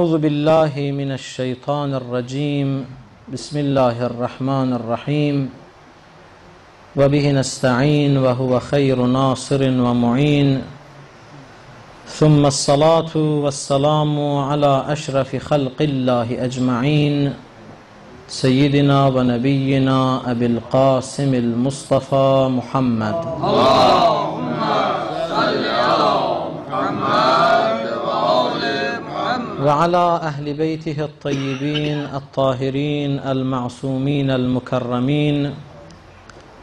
أعوذ بالله من الشيطان الرجيم بسم الله الرحمن الرحيم وبه نستعين وهو خير ناصر ومعين ثم الصلاة والسلام على أشرف خلق الله أجمعين سيدنا ونبينا أبي القاسم المصطفى محمد اللهم وعلى أهل بيته الطيبين الطاهرين المعصومين المكرمين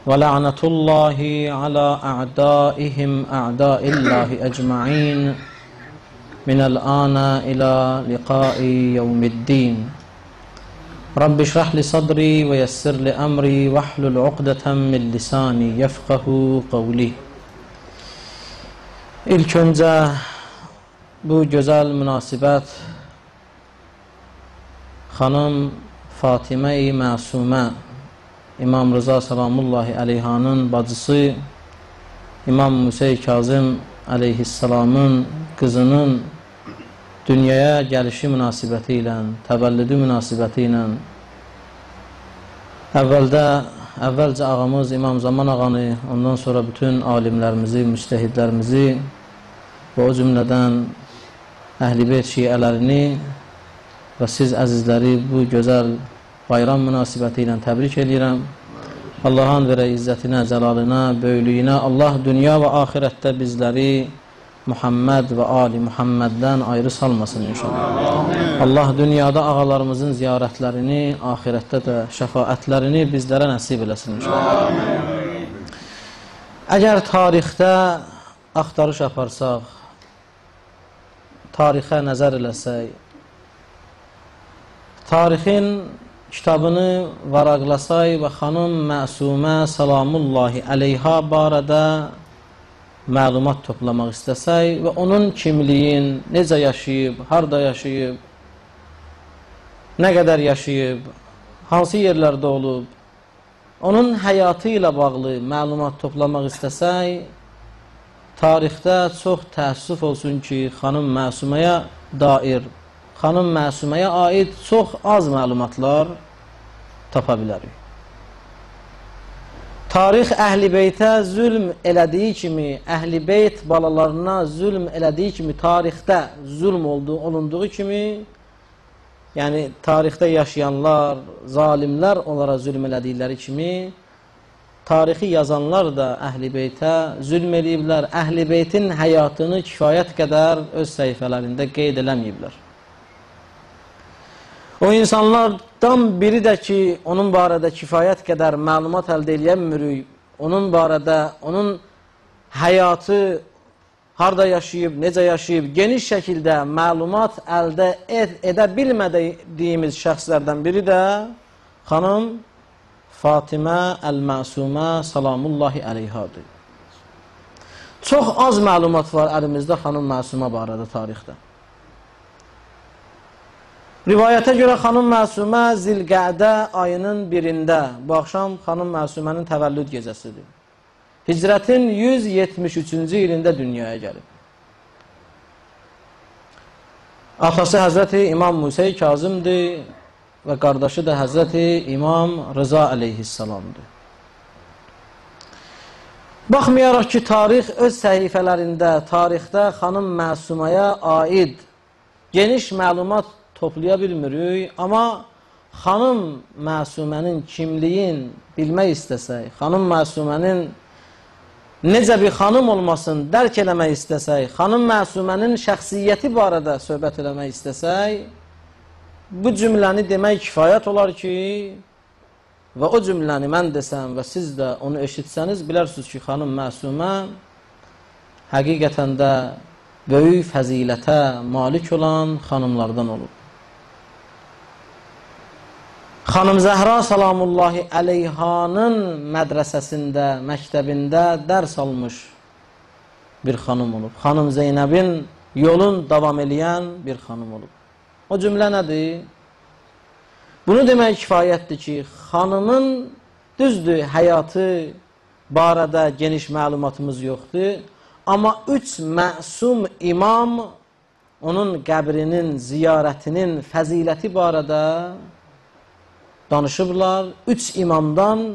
ولعنة الله على أعدائهم أعداء الله أجمعين من الآن إلى لقاء يوم الدين رب اشرح لي صدري ويسر لي أمري واحلل عقدة من لساني يفقه قولي İlk bu gözəl münasibət xanım Fatimə-i Məsumə İmam Rıza Salamullahi Əleyhanın bacısı İmam Musey Kazım Əleyhisselamın qızının dünyaya gəlişi münasibəti ilə, təvəllüdü münasibəti ilə əvvəldə əvvəlcə ağamız İmam Zaman ağanı, ondan sonra bütün alimlərimizi, müstəhidlərimizi və o cümlədən əhlibeyt şiələrini və siz əzizləri bu gözəl bayram münasibəti ilə təbrik edirəm. Allahın verə izzətinə, cəlalına, böylüyünə, Allah dünya və axirətdə bizləri Muhammed və Ali Muhammeddən ayrı salmasın inşallah. Allah dünyada ağalarımızın ziyarətlərini, axirətdə də şəfaətlərini bizlərə nəsib eləsin inşallah. Əgər tarixdə axtarış aparsaq, tarixə nəzər eləsək, tarixin kitabını varaqlasay və xanım Məsumə salamullahi əleyha barədə məlumat toplamaq istəsək və onun kimliyin necə yaşayıb, harda yaşayıb, nə qədər yaşayıb, hansı yerlərdə olub, onun həyatı ilə bağlı məlumat toplamaq istəsək, tarixdə çox təəssüf olsun ki, xanım Məsumaya dair, xanım Məsumaya aid çox az məlumatlar tapa bilərik. Tarix əhl-i beytə zülm elədiyi kimi, əhl-i beyt balalarına zülm elədiyi kimi, tarixdə zülm olduğu, olunduğu kimi, yəni tarixdə yaşayanlar, zalimlər onlara zülm elədikləri kimi, tarixi yazanlar da Əhl-i Beytə zülm eləyiblər. Əhl-i Beytin həyatını kifayət qədər öz səhifələrində qeyd eləməyiblər. O insanlardan biri də ki, onun barədə kifayət qədər məlumat əldə eləyənmirik, onun barədə, onun həyatı harada yaşayıb, necə yaşayıb, geniş şəkildə məlumat əldə ed edə bilmədiyimiz şəxslərdən biri də xanım Fatimə Əl-Məsumə salamullahi əleyhadır. Çox az məlumat var əlimizdə xanım Məsumə barədə tarixdə. Rivayətə görə xanım Məsumə Zilqədə ayının birində, bu axşam xanım Məsumənin təvəllüd gecəsidir. Hicrətin 173-cü ilində dünyaya gəlib. Atası Həzrəti İmam Musey Kazımdır, və qardaşı da Həzrəti İmam Rıza əleyhissalamdır. Baxmayaraq ki, tarix öz səhifələrində, tarixdə xanım Məsumaya aid geniş məlumat toplaya bilmirik, amma xanım Məsumənin kimliyin bilmək istəsək, xanım Məsumənin necə bir xanım olmasın dərk eləmək istəsək, xanım Məsumənin şəxsiyyəti barədə söhbət eləmək istəsək, bu cümləni demək kifayət olar ki, və o cümləni mən desəm və siz də onu eşitsəniz, bilərsiniz ki, xanım məsumə həqiqətən də böyük fəzilətə malik olan xanımlardan olub. Xanım Zəhra salamullahi əleyhanın mədrəsəsində, məktəbində dərs almış bir xanım olub. Xanım Zeynəbin yolun davam eləyən bir xanım olub. O cümlə nədir? Bunu demək kifayətdir ki, xanımın düzdür, həyatı barədə geniş məlumatımız yoxdur, amma üç məsum imam onun qəbrinin, ziyarətinin fəziləti barədə danışıblar. Üç imamdan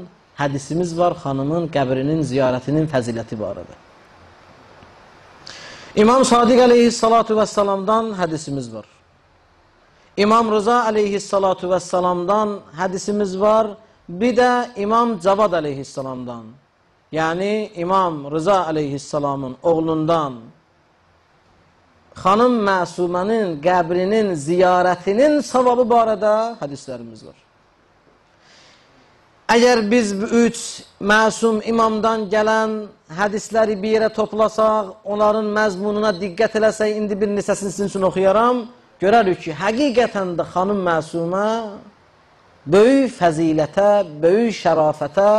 hədisimiz var xanımın qəbrinin, ziyarətinin fəziləti barədə. İmam Sadiq əleyhissalatu vəssalamdan hədisimiz var. İmam Rıza aleyhissalatu vəssalamdan hədisimiz var, bir də İmam Cavad aleyhissalamdan. Yəni İmam Rıza aleyhissalamın oğlundan xanım məsumənin qəbrinin ziyarətinin savabı barədə hədislərimiz var. Əgər biz üç məsum imamdan gələn hədisləri bir yerə toplasaq, onların məzmununa diqqət eləsək, indi bir neçəsini sizin üçün oxuyaram, görərik ki, həqiqətən də xanım məsumə böyük fəzilətə, böyük şərafətə,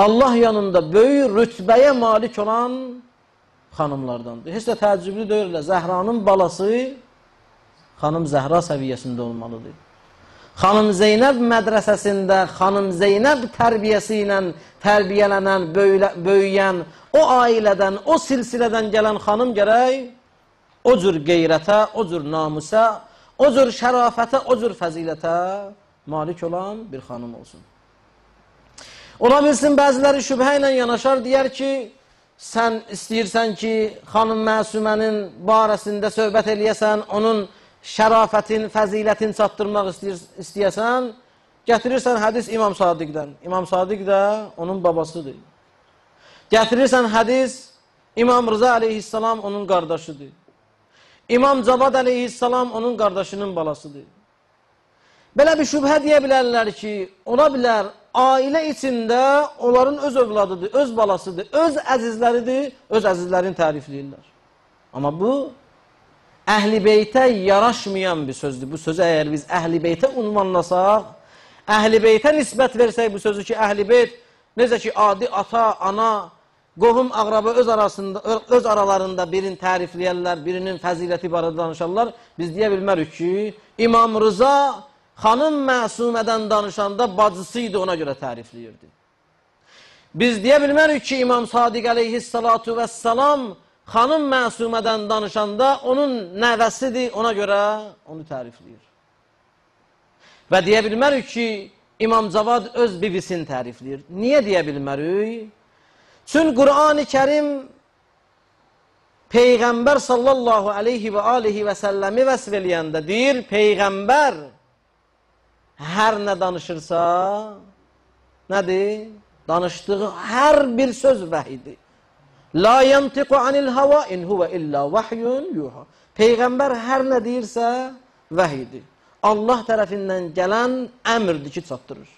Allah yanında böyük rütbəyə malik olan xanımlardandır. Heç də təəccüblü deyil, Zəhranın balası xanım Zəhra səviyyəsində olmalıdır. Xanım Zeynəb mədrəsəsində, xanım Zeynəb tərbiyəsi ilə tərbiyələnən, böyüyən, o ailədən, o silsilədən gələn xanım gərək o cür qeyrətə, o cür namusə, o cür şərafətə, o cür fəzilətə malik olan bir xanım olsun. Ola bilsin, bəziləri şübhə ilə yanaşar, deyər ki, sən istəyirsən ki, xanım məsumənin barəsində söhbət eləyəsən, onun şərafətin, fəzilətin çatdırmaq istəyir, istəyəsən, gətirirsən hədis İmam Sadiqdən. İmam Sadiq də onun babasıdır. Gətirirsən hədis İmam Rıza aleyhissalam onun qardaşıdır. İmam Cavad əleyhissalam onun qardaşının balasıdır. Belə bir şübhə deyə bilərlər ki, ola bilər ailə içində onların öz övladıdır, öz balasıdır, öz əzizləridir, öz əzizlərini tərifləyirlər. Amma bu, əhl-i beytə yaraşmayan bir sözdür. Bu sözü əgər biz əhl-i beytə unvanlasaq, əhl-i beytə nisbət versək bu sözü ki, əhl-i beyt necə ki, adi ata, ana, Qohum ağraba öz arasında öz aralarında birini tərifləyərlər, birinin fəziləti barədə danışarlar. Biz deyə bilmərik ki, İmam Rıza xanım Məsumədən danışanda bacısı idi ona görə tərifləyirdi. Biz deyə bilmərik ki, İmam Sadiq əleyhissalatu vəssalam xanım Məsumədən danışanda onun nəvəsidir, ona görə onu tərifləyir. Və deyə bilmərik ki, İmam Cavad öz bivisini tərifləyir. Niyə deyə bilmərik? Çün Qur'an-ı Kerim Peyğəmbər sallallahu aleyhi və alihi və səlləmi vəsv eləyəndə deyir, Peyğəmbər hər nə danışırsa, nədir? Danışdığı hər bir söz vəhidir. La yantiqu anil hava in huve illa vahyun yuha. Peyğəmbər hər nə deyirsə, vəhidir. Allah tərəfindən gələn əmrdir ki, çatdırır.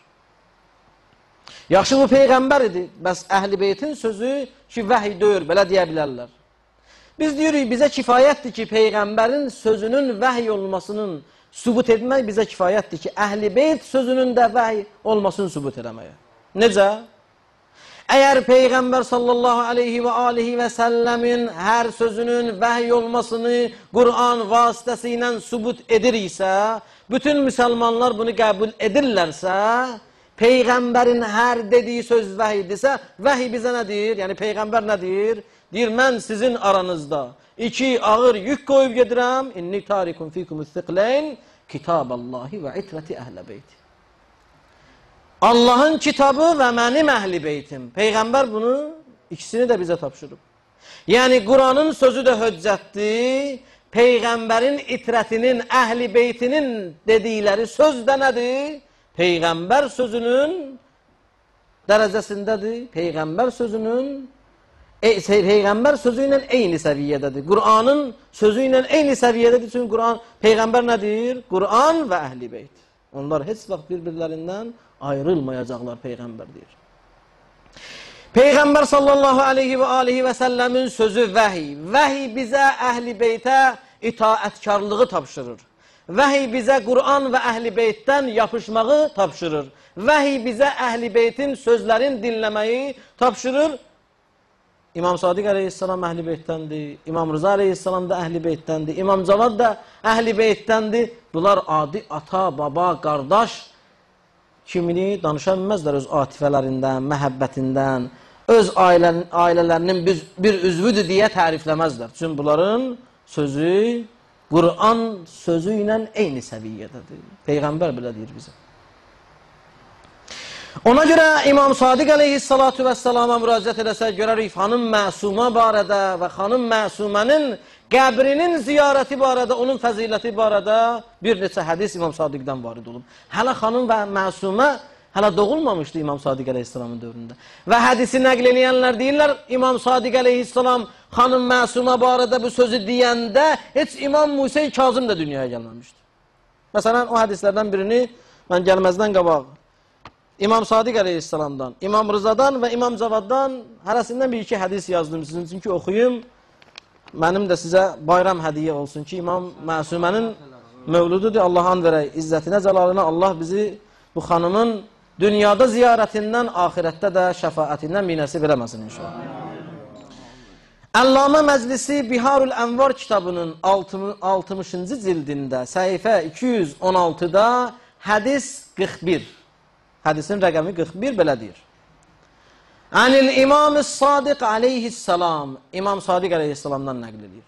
Yaxşı, bu Peyğəmbər idi. Bəs əhl-i beytin sözü ki, vəhiy döyür, belə deyə bilərlər. Biz deyirik, bizə kifayətdir ki, Peyğəmbərin sözünün vəhiy olmasının sübut etmək bizə kifayətdir ki, əhl-i beyt sözünün də vəhiy olmasını sübut eləməyə. Necə? Əgər Peyğəmbər sallallahu aleyhi və alihi və səlləmin hər sözünün vəhiy olmasını Quran vasitəsi ilə sübut ediriksə, bütün müsəlmanlar bunu qəbul edirlərsə, Peyğəmbərin hər dediyi söz vəhidirsə, vəhi bizə nə deyir? Yəni, Peyğəmbər nə deyir? Deyir, mən sizin aranızda iki ağır yük qoyub gedirəm. İnni tarikun fikum istiqləyn kitaballahi və itrəti əhlə beyti. Allahın kitabı və mənim əhli beytim. Peyğəmbər bunu ikisini də bizə tapşırıb. Yəni, Quranın sözü də höccətdir. Peyğəmbərin itrətinin, əhli beytinin dedikləri söz də nədir? Peyğəmbər sözünün dərəcəsindədir. Peyğəmbər sözünün e, Peyğəmbər sözü ilə eyni səviyyədədir. Qur'anın sözü ilə eyni səviyyədədir. Çünki Qur'an Peyğəmbər nədir? Qur'an və Əhl-i Beyt. Onlar heç vaxt bir-birlərindən ayrılmayacaqlar Peyğəmbər deyir. Peyğəmbər sallallahu aleyhi və alihi və səlləmin sözü vəhi. Vəhi bizə Əhl-i Beytə itaətkarlığı tapşırır. Vəhiy bizə Quran və əhl-i beytdən yapışmağı tapşırır. Vəhiy bizə əhl-i beytin sözlərin dinləməyi tapşırır. İmam Sadiq əleyhissalam əhl-i beytdəndir, İmam Rıza əleyhissalam da əhl-i beytdəndir, İmam Cavad da əhl-i beytdəndir. Bunlar adi ata, baba, qardaş kimini danışa bilməzlər öz atifələrindən, məhəbbətindən, öz ailənin, ailələrinin bir, bir üzvüdür deyə tərifləməzlər. Çünki bunların sözü Quran sözü ilə eyni səviyyədədir. Peyğəmbər belə deyir bizə. Ona görə İmam Sadiq əleyhissalatu vəssalama müraciət eləsək görərik xanım məsuma barədə və xanım məsumənin qəbrinin ziyarəti barədə, onun fəziləti barədə bir neçə hədis İmam Sadiqdən varid olub. Hələ xanım və məsumə Hələ doğulmamışdı İmam Sadiq əleyhissalamın dövründə. Və hədisi nəql eləyənlər deyirlər, İmam Sadiq əleyhissalam xanım məsuma barədə bu sözü deyəndə heç İmam Musa Kazım da dünyaya gəlməmişdi. Məsələn, o hədislərdən birini mən gəlməzdən qabaq İmam Sadiq əleyhissalamdan, İmam Rızadan və İmam Cavaddan hərəsindən bir-iki hədis yazdım sizin üçün ki, oxuyum. Mənim də sizə bayram hədiyyə olsun ki, İmam Məsumənin mövlududur. Allah an verək, izzətinə, cəlalına Allah bizi bu xanımın Dünyada ziyarətindən, axirətdə də şəfaətindən minəsib eləməsin inşallah. Əllamə Məclisi Biharul Ənvar kitabının 60-cı cildində, səhifə 216-da hədis 41, hədisin rəqəmi 41 belə deyir. Ənil İmam-ı Sadiq aleyhissalam, İmam Sadiq aleyhissalamdan nəql edir.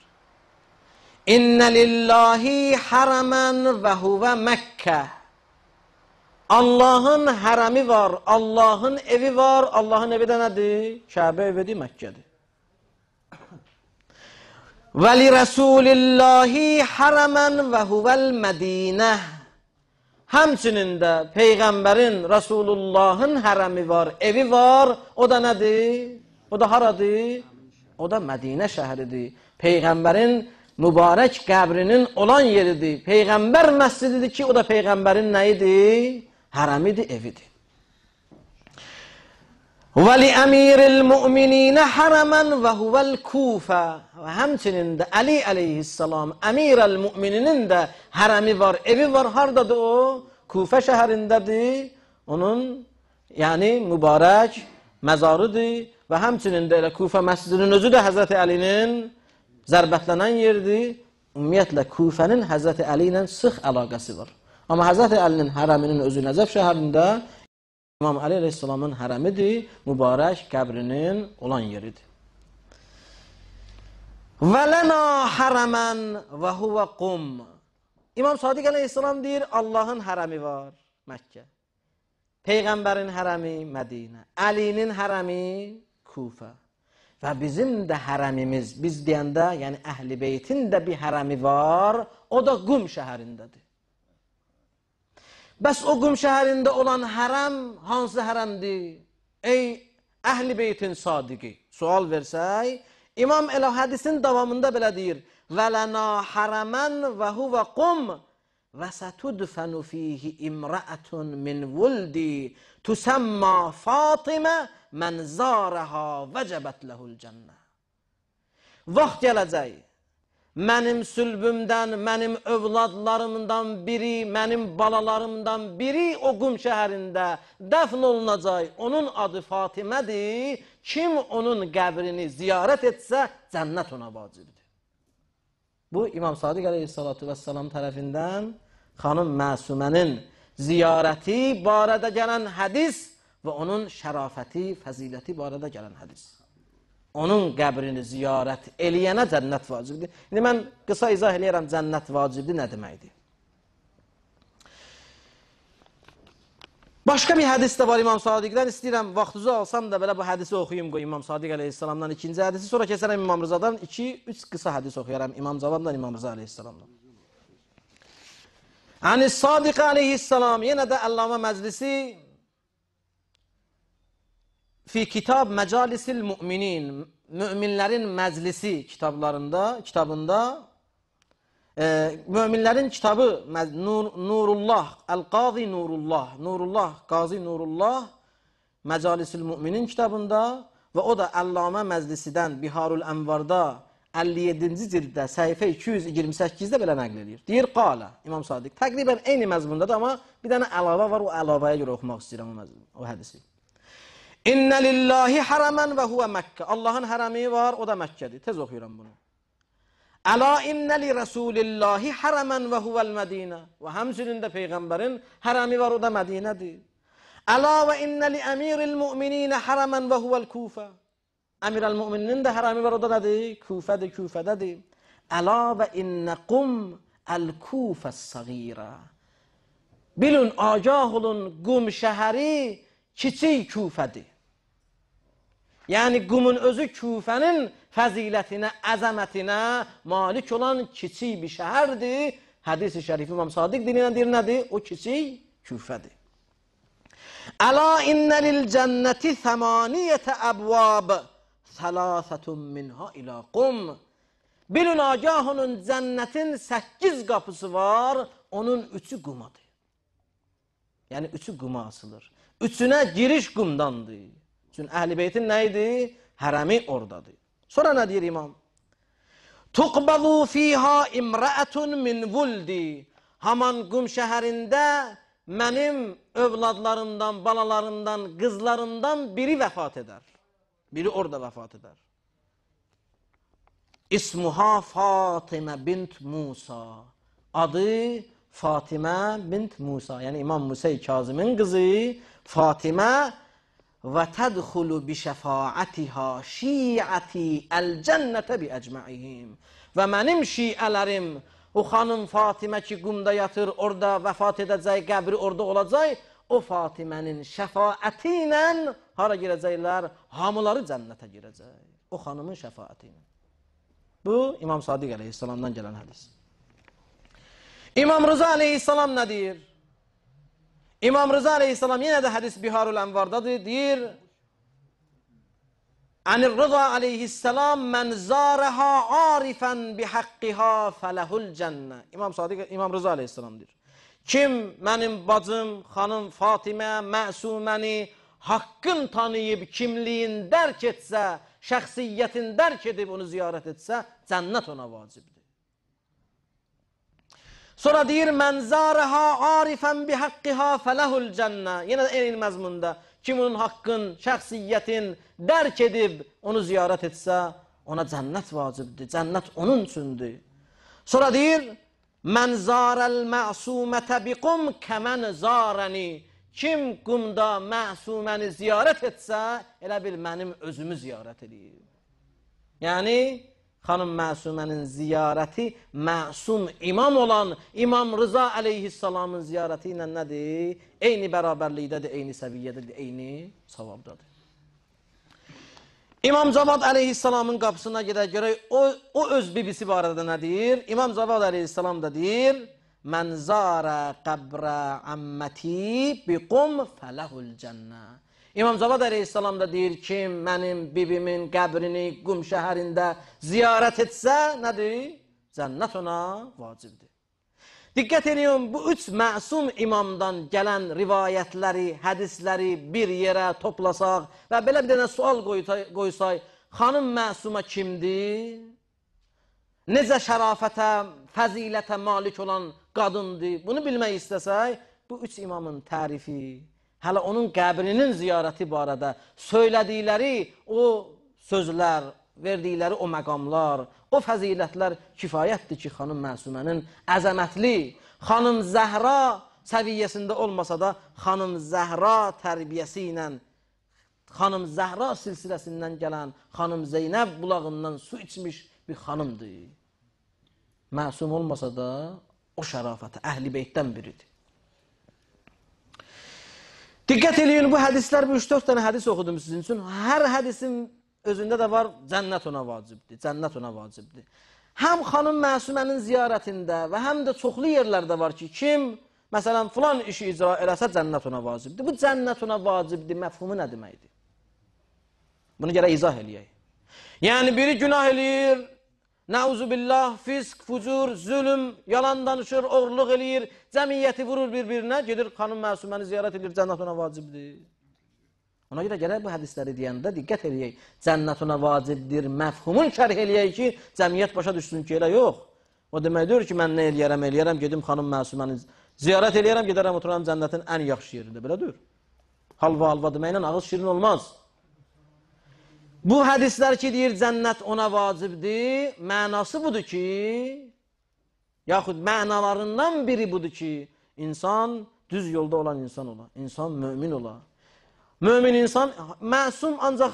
İnnə lillahi hərəmən və huvə Məkkəh. Allahın hərəmi var, Allahın evi var, Allahın evi də nədir? Kəbə evidir, Məkkədir. Və li rəsulillahi hərəmən və huvəl mədinə. Həmçinin də Peyğəmbərin, Rəsulullahın hərəmi var, evi var, o da nədir? O da haradır? O da Mədinə şəhəridir. Peyğəmbərin mübarək qəbrinin olan yeridir. Peyğəmbər məscididir ki, o da Peyğəmbərin nəyidir? haramidir, evidir. Və li əmiril müminina haramən və huvəl kufə. Və həmçinin də Əli əleyhissalam, əmirəl mümininin də hərəmi var, evi var. Hardadır o? Kufə şəhərindədir. Onun, yəni, mübarək məzarıdır. Və həmçinin də elə Kufə məscidinin özü də Həzrəti Əlinin zərbətlənən yerdir. Ümumiyyətlə, Kufənin Həzrəti Əli ilə sıx əlaqəsi var. Ama Hz. Ali'nin hareminin özü Necef şehrinde İmam Ali Aleyhisselam'ın haremidir. Mübarek kabrinin olan yeridir. Velena haramen ve huve kum. İmam Sadık Aleyhisselam deyir Allah'ın harami var Mekke. Peygamberin harami Medine. Ali'nin harami Kufa. Ve bizim de haremimiz biz deyende yani Ehli Beyt'in de bir harami var. O da Gum şehrindedir. Bəs o qum şəhərində olan hərəm hansı hərəmdir? Ey əhl-i beytin sadiqi, sual versək, İmam Ələ hədisin davamında belə deyir, Vələnə hərəmən və huvə qum və sətudfənu fihi imrəətun min vuldi tüsəmmə Fatimə mən zarəhə vəcəbət ləhul cənnə. Vaxt gələcək. Mənim sülbümdən, mənim övladlarımdan biri, mənim balalarımdan biri o qum şəhərində dəfn olunacaq. Onun adı Fatimədir. Kim onun qəbrini ziyarət etsə, cənnət ona vacibdir. Bu, İmam Sadiq əleyhissalatu vəssalam tərəfindən xanım Məsumənin ziyarəti barədə gələn hədis və onun şərafəti, fəziləti barədə gələn hədis onun qəbrini ziyarət eləyənə cənnət vacibdir. İndi mən qısa izah eləyirəm cənnət vacibdir nə deməkdir. Başqa bir hədis də var İmam Sadiqdən. İstəyirəm vaxtınızı alsam da belə bu hədisi oxuyum qoy İmam Sadiq əleyhissalamdan ikinci hədisi, sonra keçərəm İmam Rızadan 2 3 qısa hədis oxuyaram İmam Cavandan İmam Rıza əleyhissalamdan. Ani Sadiq əleyhissalam yenə də Əllamə Məclisi fi kitab məcalisil müminin, müminlərin məclisi kitablarında, kitabında, e, müminlərin kitabı Nur, Nurullah, Əl-Qazi Nurullah, Nurullah, Qazi Nurullah, məcalisil müminin kitabında və o da Əllamə məclisidən Biharul Ənvarda 57-ci cilddə səhifə 228-də belə nəql edir. Deyir qala İmam Sadiq. Təqribən eyni məzmunda da amma bir dənə əlavə var, o əlavəyə görə oxumaq istəyirəm o, məzmun, o hədisi. İnne lillahi haraman ve huve Mekke. Allah'ın harami var o da Mekke'di. Tez okuyorum bunu. Ela inne li Resulillahi haramen ve huvel Medine. Ve hemsinin de peygamberin harami var o da Medine'di. Ela ve inne li emiril mu'minine haramen ve huvel Kufa. Emirel mu'mininin de harami var o da nedir? Kufe'di, Kufe'dedir. Ela ve inne kum el Kufa sagira. Bilun, agah olun, Gum şehri kiçik Kufe'di. Yəni qumun özü Küfənin fəzilətinə, əzəmətinə malik olan kiçik bir şəhərdir. Hədis-i şərif İmam Sadiq dilindən deyir nədir? O kiçik Küfədir. Əla innə lil cənnəti səmaniyyətə əbvab səlasətun minha ilə qum. Bilin agah onun cənnətin 8 qapısı var, onun üçü qumadır. Yəni üçü quma asılır. Üçünə giriş qumdandır. Çünkü Ehl-i Beyt'in neydi? Harami oradadı. Sonra ne diyor imam? Tukbadu fiha imra'atun min vuldi. Haman Gum şehrinde benim evladlarımdan, balalarımdan, kızlarımdan biri vefat eder. Biri orada vefat eder. İsmuha Fatime bint Musa. Adı Fatime bint Musa. Yani İmam Musa-i Kazım'ın kızı Fatime və tədxulu bi şəfaətiha şiəti əl-cənnətə bi əcməihim. Və mənim şiələrim, o xanım Fatimə ki, qumda yatır, orada vəfat edəcək, qəbri orada olacaq, o Fatimənin şəfaəti ilə hara girəcəklər? Hamıları cənnətə girəcək. O xanımın şəfaəti ilə. Bu, İmam Sadiq əleyhissalamdan gələn hədis. İmam Rıza əleyhissalam nə deyir? İmam Rıza aleyhissalam yenə də hədis Biharul Ənvardadır. Deyir, Ənir Rıza aleyhissalam mən zarəhə arifən bihəqqihə fələhul cənnə. İmam, Sadiq, İmam Rıza aleyhissalam deyir. Kim mənim bacım, xanım Fatimə, məsuməni haqqın tanıyıb, kimliyin dərk etsə, şəxsiyyətin dərk edib onu ziyarət etsə, cənnət ona vacibdir. Sonra deyir mən zaraha arifən bi haqqiha fələhul cənnə. Yenə də eyni məzmunda kim onun haqqın, şəxsiyyətin dərk edib onu ziyarət etsə, ona cənnət vacibdir. Cənnət onun üçündür. Sonra deyir mən zarəl məsumətə bi qum kəmən zarəni. Kim qumda məsuməni ziyarət etsə, elə bil mənim özümü ziyarət edir. Yəni xanım Məsumənin ziyarəti məsum imam olan İmam Rıza əleyhissalamın ziyarəti ilə nədir? Eyni bərabərlikdədir, eyni səviyyədədir, eyni savabdadır. İmam Cavad əleyhissalamın qapısına gedək görək, o, o öz bibisi barədə nə deyir? İmam Cavad əleyhissalam da deyir, Mən zarə qəbrə əmməti biqum fələhul cənnə. İmam Cavad əleyhissalam da deyir, kim mənim bibimin qəbrini Qum şəhərində ziyarət etsə, nədir? Cənnət ona vacibdir. Diqqət edin, bu üç məsum imamdan gələn rivayətləri, hədisləri bir yerə toplasaq və belə bir dənə sual qoysay, xanım məsuma kimdir? Necə şərafətə, fəzilətə malik olan qadındır? Bunu bilmək istəsək, bu üç imamın tərifi hələ onun qəbrinin ziyarəti barədə söylədikləri o sözlər, verdikləri o məqamlar, o fəzilətlər kifayətdir ki, xanım Məsumənin əzəmətli, xanım Zəhra səviyyəsində olmasa da, xanım Zəhra tərbiyəsi ilə, xanım Zəhra silsiləsindən gələn, xanım Zeynəb bulağından su içmiş bir xanımdır. Məsum olmasa da, o şərafətə əhl-i beytdən biridir. Diqqət eləyin, bu hədislər, bu 3-4 dənə hədis oxudum sizin üçün. Hər hədisin özündə də var, cənnət ona vacibdir, cənnət ona vacibdir. Həm xanım məsumənin ziyarətində və həm də çoxlu yerlərdə var ki, kim, məsələn, filan işi icra eləsə cənnət ona vacibdir. Bu cənnət ona vacibdir, məfhumu nə deməkdir? Bunu gərək izah eləyək. Yəni, biri günah eləyir, Nauzubillah, fisk, fucur, zülüm, yalan danışır, oğurluq eləyir, cəmiyyəti vurur bir-birinə, gedir xanım məsuməni ziyarət edir, cənnət ona vacibdir. Ona görə gələk bu hədisləri deyəndə diqqət eləyək. Cənnət ona vacibdir, məfhumun şərh eləyək ki, cəmiyyət başa düşsün ki, elə yox. O deməkdir ki, mən nə eləyərəm, eləyərəm, gedim xanım məsuməni ziyarət eləyərəm, gedərəm, oturam cənnətin ən yaxşı yerində, belədir. Halva-halva deməklə ağız şirin olmaz. Bu hədislər ki, deyir, cənnət ona vacibdir, mənası budur ki, yaxud mənalarından biri budur ki, insan düz yolda olan insan ola, insan mömin ola. Mömin insan məsum ancaq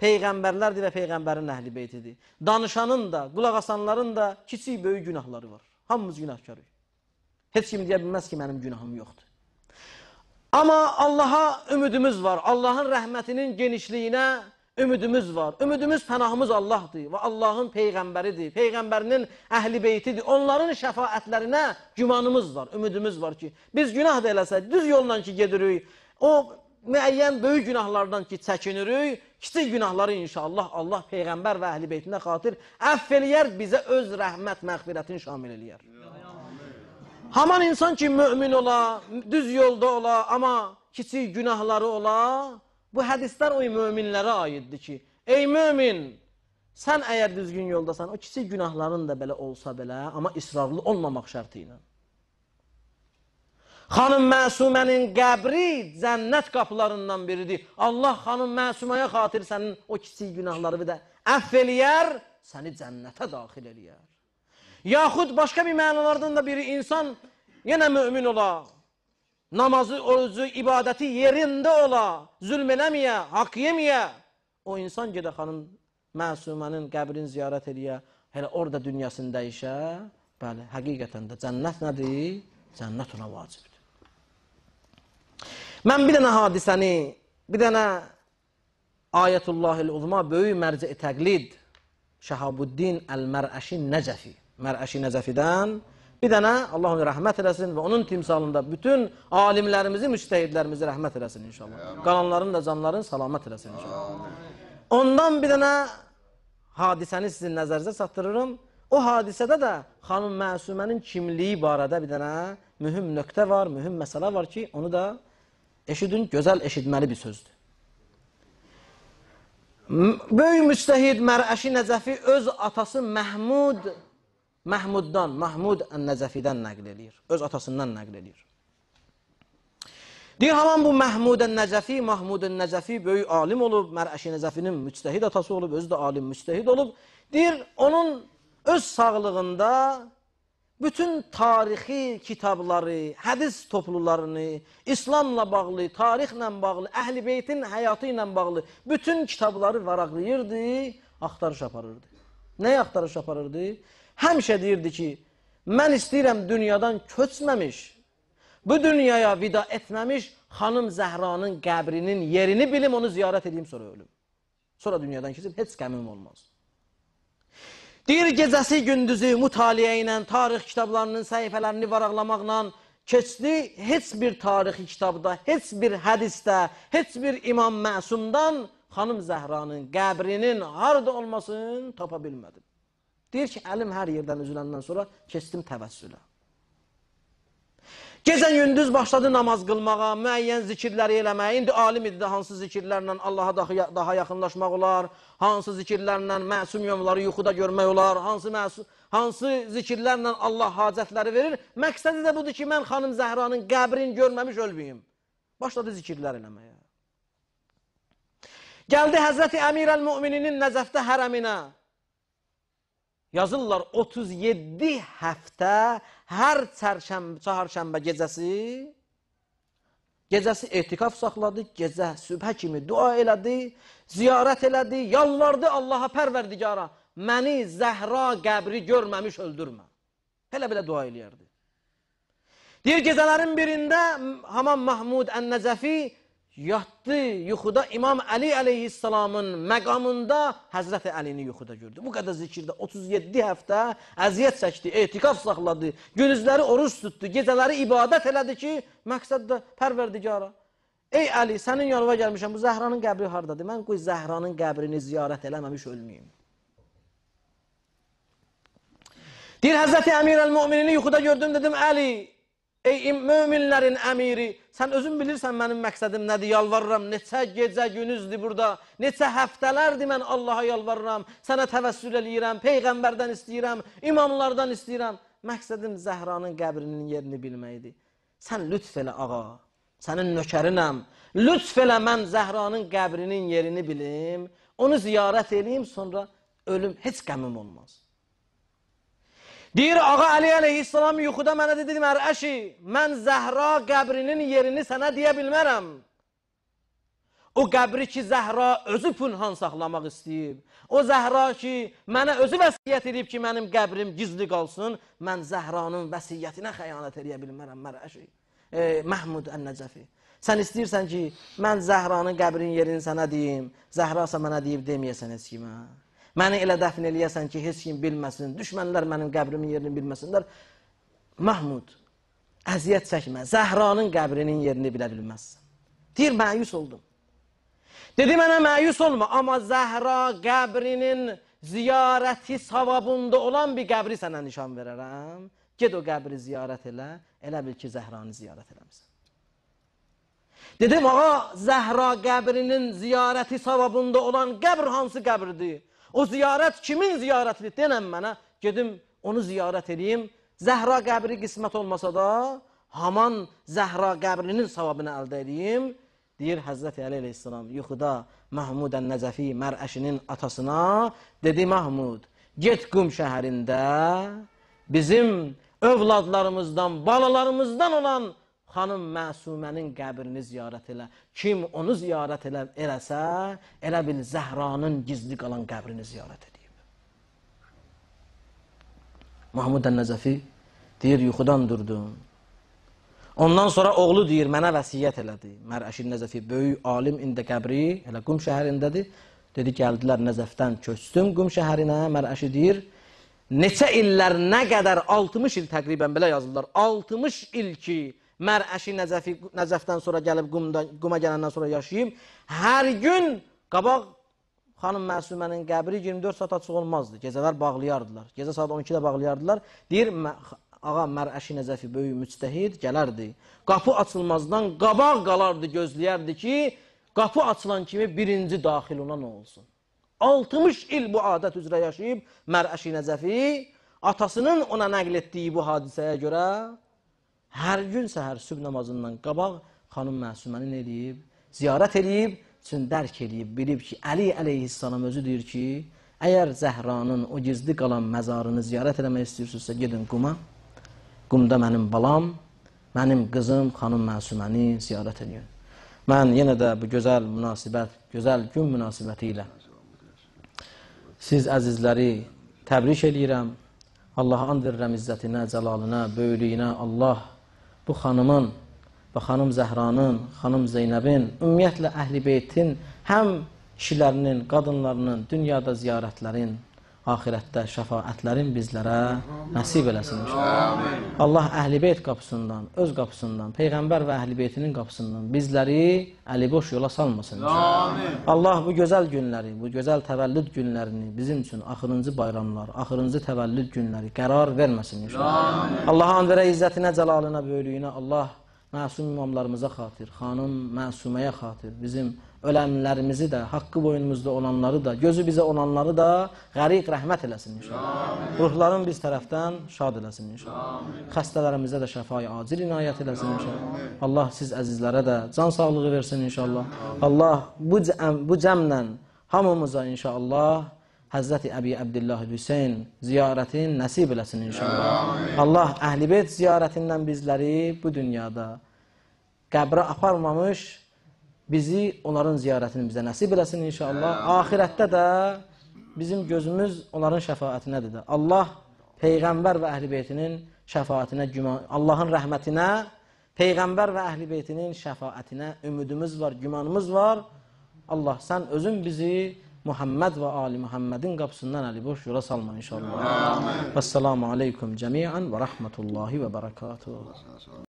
peyğəmbərlərdir və peyğəmbərin əhli beytidir. Danışanın da, qulaq asanların da kiçik böyük günahları var. Hamımız günahkarıyıq. Heç kim deyə bilməz ki, mənim günahım yoxdur. Amma Allaha ümidimiz var. Allahın rəhmətinin genişliyinə ümidimiz var. Ümidimiz, pənahımız Allahdır və Allahın Peyğəmbəridir. Peyğəmbərinin əhli beytidir. Onların şəfaətlərinə gümanımız var, ümidimiz var ki, biz günah da eləsək, düz yolla ki gedirik, o müəyyən böyük günahlardan ki çəkinirik, kiçik günahları inşallah Allah Peyğəmbər və əhli beytinə xatir əff eləyər, bizə öz rəhmət məğfirətini şamil eləyər. Haman insan ki, mümin ola, düz yolda ola, amma kiçik günahları ola, Bu hədislər o möminlərə aiddir ki, ey mömin, sən əgər düzgün yoldasan, o kiçik günahların da belə olsa belə, amma israrlı olmamaq şərti ilə. Xanım Məsumənin qəbri cənnət qapılarından biridir. Allah xanım Məsuməyə xatir sənin o kiçik günahları bir də əff eləyər, səni cənnətə daxil eləyər. Yaxud başqa bir mənalardan da biri insan yenə mömin olar namazı, orucu, ibadəti yerində ola, zülm eləməyə, haqq yeməyə, o insan gedə xanın, məsumənin qəbrin ziyarət eləyə, elə orada dünyasını dəyişə, bəli, həqiqətən də cənnət nədir? Cənnət ona vacibdir. Mən bir dənə hadisəni, bir dənə Ayətullahil Uzma böyük mərci təqlid Şəhabuddin Əl-Mərəşi Nəcəfi, Mərəşi Nəcəfidən Bir dənə Allah onu rəhmət eləsin və onun timsalında bütün alimlərimizi, müçtəhidlərimizi rəhmət eləsin inşallah. Qalanların da canların salamat eləsin inşallah. Ondan bir dənə hadisəni sizin nəzərinizə çatdırıram. O hadisədə də xanım Məsumənin kimliyi barədə bir dənə mühüm nöqtə var, mühüm məsələ var ki, onu da eşidin, gözəl eşitməli bir sözdür. Böyük müçtəhid Mərəşi Nəcəfi öz atası Məhmud Məhmuddan, Mahmud Ən-Nəzəfidən nəql eləyir. Öz atasından nəql eləyir. Deyir, haman bu Məhmud Ən-Nəzəfi, Mahmud Ən-Nəzəfi böyük alim olub, Mərəşi Nəzəfinin müctəhid atası olub, özü də alim müctəhid olub. Deyir, onun öz sağlığında bütün tarixi kitabları, hədis toplularını, İslamla bağlı, tarixlə bağlı, əhl-i beytin həyatı ilə bağlı bütün kitabları varaqlayırdı, axtarış aparırdı. Nəyə axtarış aparırdı? həmişə deyirdi ki, mən istəyirəm dünyadan köçməmiş, bu dünyaya vida etməmiş xanım Zəhranın qəbrinin yerini bilim, onu ziyarət edeyim, sonra ölüm. Sonra dünyadan keçib, heç qəmim olmaz. Deyir, gecəsi gündüzü mütaliə ilə, tarix kitablarının səhifələrini varaqlamaqla, keçdi heç bir tarixi kitabda, heç bir hədisdə, heç bir imam məsumdan xanım Zəhranın qəbrinin harada olmasını tapa bilmədim. Deyir ki, əlim hər yerdən üzüləndən sonra keçdim təvəssülə. Gecə gündüz başladı namaz qılmağa, müəyyən zikirləri eləməyə. İndi alim idi də hansı zikirlərlə Allaha daha yaxınlaşmaq olar, hansı zikirlərlə məsum yömləri yuxuda görmək olar, hansı məsum, hansı zikirlərlə Allah hacətləri verir. Məqsədi də budur ki, mən xanım Zəhranın qəbrini görməmiş ölməyim. Başladı zikirlər eləməyə. Gəldi Həzrəti Əmirəl Mömininin Nəzəfdə hərəminə. Yazırlar 37 həftə hər çarşəmbə gecəsi Gecəsi etikaf saxladı, gecə sübhə kimi dua elədi, ziyarət elədi, yalvardı Allaha pərverdigara, məni zəhra qəbri görməmiş öldürmə. Elə belə dua eləyərdi. Deyir, gecələrin birində Haman Mahmud Ənnəcəfi yatdı yuxuda İmam Əli əleyhissalamın məqamında Həzrət Əlini yuxuda gördü. Bu qədər zikirdə 37 həftə əziyyət çəkdi, etiqaf saxladı, gündüzləri oruç tutdu, gecələri ibadət elədi ki, məqsəd də Pərverdigara. Ey Əli, sənin yanına gəlmişəm, bu Zəhranın qəbri hardadır? Mən qoy Zəhranın qəbrini ziyarət eləməmiş ölməyim. Deyir Həzrəti Əmir Əl-Möminini yuxuda gördüm, dedim Əli, Ey möminlərin əmiri, sən özün bilirsən mənim məqsədim nədir, yalvarıram, neçə gecə günüzdür burada, neçə həftələrdir mən Allaha yalvarıram, sənə təvəssül eləyirəm, Peyğəmbərdən istəyirəm, imamlardan istəyirəm. Məqsədim Zəhranın qəbrinin yerini bilməkdir. Sən lütf elə, ağa, sənin nökərinəm, lütf elə mən Zəhranın qəbrinin yerini bilim, onu ziyarət eləyim, sonra ölüm heç qəmim olmaz. Deyir, ağa Əli əleyhissalam yuxuda mənə dedi, mərəşi, mən Zəhra qəbrinin yerini sənə deyə bilmərəm. O qəbri ki, Zəhra özü pünhan saxlamaq istəyib. O Zəhra ki, mənə özü vəsiyyət edib ki, mənim qəbrim gizli qalsın, mən Zəhranın vəsiyyətinə xəyanət edə bilmərəm, mərəşi. E, Məhmud Ənnəcəfi. Sən istəyirsən ki, mən Zəhranın qəbrinin yerini sənə deyim, Zəhra isə mənə deyib deməyəsən heç kimə. Məni elə dəfn eləyəsən ki, heç kim bilməsin, düşmənlər mənim qəbrimin yerini bilməsinlər. Mahmud, əziyyət çəkmə, Zəhranın qəbrinin yerini bilə bilməzsən. Deyir, məyus oldum. Dedi mənə məyus olma, amma Zəhra qəbrinin ziyarəti savabında olan bir qəbri sənə nişan verərəm. Ged o qəbri ziyarət elə, elə bil ki, Zəhranı ziyarət eləmisən. Dedim, ağa, Zəhra qəbrinin ziyarəti savabında olan qəbr hansı qəbrdir? O ziyarət kimin ziyarətidir? Denən mənə, gedim onu ziyarət edeyim. Zəhra qəbri qismət olmasa da, haman Zəhra qəbrinin savabını əldə edeyim. Deyir Həzrəti Əli Aleyhisselam, yuxuda Mahmud Ən-Nəzəfi Mərəşinin atasına dedi Mahmud, get Qum şəhərində bizim övladlarımızdan, balalarımızdan olan xanım Məsumənin qəbrini ziyarət elə. Kim onu ziyarət elə, eləsə, elə bil Zəhranın gizli qalan qəbrini ziyarət edib. Mahmud Ən-Nəzəfi deyir, yuxudan durdum. Ondan sonra oğlu deyir, mənə vəsiyyət elədi. Mərəşin Nəzəfi, böyük alim indi qəbri, elə Qum şəhərindədir. Dedi, gəldilər Nəzəfdən köçdüm Qum şəhərinə. Mərəşi deyir, neçə illər, nə qədər, 60 il təqribən belə yazırlar, 60 il ki, Mər əşi Nəcəfi, Nəcəfdən sonra gəlib qumdan, quma gələndən sonra yaşayıb. Hər gün qabaq xanım Məsumənin qəbri 24 saat açıq olmazdı. Gecələr bağlayardılar. Gecə saat 12-də bağlayardılar. Deyir, ağa Mər əşi Nəcəfi böyük müctəhid gələrdi. Qapı açılmazdan qabaq qalardı, gözləyərdi ki, qapı açılan kimi birinci daxil olan olsun. 60 il bu adət üzrə yaşayıb Mər əşi Nəcəfi atasının ona nəql etdiyi bu hadisəyə görə Hər gün səhər sübh namazından qabaq xanım məsuməni eləyib, ziyarət eləyib, üçün dərk eləyib, bilib ki, Əli əleyhissalam özü deyir ki, əgər Zəhranın o gizli qalan məzarını ziyarət eləmək istəyirsinizsə, gedin quma, qumda mənim balam, mənim qızım xanım məsuməni ziyarət eləyir. Mən yenə də bu gözəl münasibət, gözəl gün münasibəti ilə siz əzizləri təbrik eləyirəm. Allah and verirəm izzətinə, cəlalına, böyülüyünə, Allah bu xanımın və xanım Zəhranın, xanım Zeynəbin, ümumiyyətlə Əhl-i Beytin həm kişilərinin, qadınlarının dünyada ziyarətlərin, axirətdə şəfaətlərin bizlərə nəsib eləsin inşallah. Allah əhlibeyt qapısından, öz qapısından, Peyğəmbər və əhlibeytinin qapısından bizləri əliboş yola salmasın inşallah. Allah bu gözəl günləri, bu gözəl təvəllüd günlərini bizim üçün axırıncı bayramlar, axırıncı təvəllüd günləri qərar verməsin inşallah. Allah anverə izzətinə, cəlalına, böyüklüyünə, Allah məsum imamlarımıza xatir, xanım məsumaya xatir, bizim ölənlərimizi də, haqqı boyunumuzda olanları da, gözü bizə olanları da qəriq rəhmət eləsin inşallah. Amin. Ruhların biz tərəfdən şad eləsin inşallah. Amin. Xəstələrimizə də şəfayı acil inayət eləsin inşallah. Amin. Allah siz əzizlərə də can sağlığı versin inşallah. Amin. Allah bu, cəm, bu cəmlə hamımıza inşallah Həzrəti Əbi Əbdillah Hüseyn ziyarətin nəsib eləsin inşallah. Amin. Allah əhlibeyt ziyarətindən bizləri bu dünyada qəbrə aparmamış bizi onların ziyarətini bizə nəsib eləsin inşallah. Axirətdə də bizim gözümüz onların şəfaətinədir də. Allah peyğəmbər və əhlibeytinin şəfaətinə güman, Allahın rəhmətinə, peyğəmbər və əhlibeytinin şəfaətinə ümidimiz var, gümanımız var. Allah sən özün bizi Muhammed və Ali Muhammedin qapısından əli boş yola salma inşallah. Amin. Vəssalamu aleykum cəmiən və rəhmətullahi və bərəkatuhu.